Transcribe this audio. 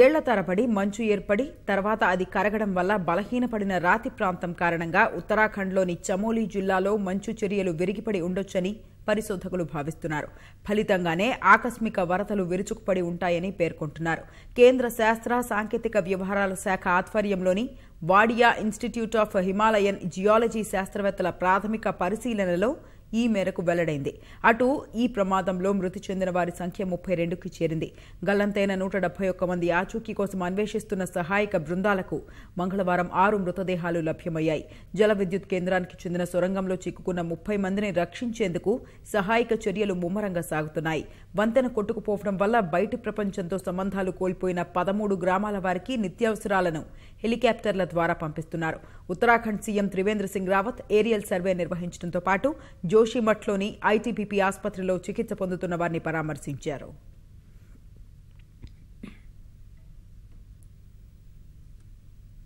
ఏళ్ల తరబడి మంచు ఏర్పడి తర్వాత అది కరగడం వల్ల బలహీనపడిన రాతి ప్రాంతం కారణంగా ఉత్తరాఖండ్లోని చమోలీ జిల్లాలో మంచు చర్యలు విరిగిపడి ఉండొచ్చని పరిశోధకులు భావిస్తున్నారు ఫలితంగానే ఆకస్మిక వరదలు విరుచుకుపడి ఉంటాయని పేర్కొంటున్నారు కేంద్ర శాస్త్ర సాంకేతిక వ్యవహారాల శాఖ ఆధ్వర్యంలోని Wadia institute of Himalayan geology శాస్త్రవేత్తల ప్రాథమిక పరిశీలనలో ఈ మేరకు వెల్లడైంది అటు ఈ ప్రమాదంలో మృతి చెందిన వారి సంఖ్య ముప్పై రెండుకి చేరింది గల్లంతైన నూట డెబ్బై ఒక్క మంది ఆచూకీ కోసం అన్వేషిస్తున్న సహాయక బృందాలకు మంగళవారం ఆరు మృతదేహాలు లభ్యమయ్యాయి జల విద్యుత్ కేంద్రానికి చెందిన సొరంగంలో చిక్కుకున్న ముప్పై మందిని రక్షించేందుకు సహాయక చర్యలు ముమ్మరంగా సాగుతున్నాయి వంతెన కొట్టుకుపోవడం వల్ల బయటి ప్రపంచంతో సంబంధాలు కోల్పోయిన పదమూడు గ్రామాల వారికి నిత్యావసరాలను హెలికాప్టర్ల ద్వారా పంపిస్తున్నారు Uttarakhand CM Trivendra Singh Rawat aerial survey నిర్వహించడంతో పాటు జో జోషిమఠ్లోని ఐటీబీపీ ఆసుపత్రిలో చికిత్స పొందుతున్న వారిని పరామర్శించారు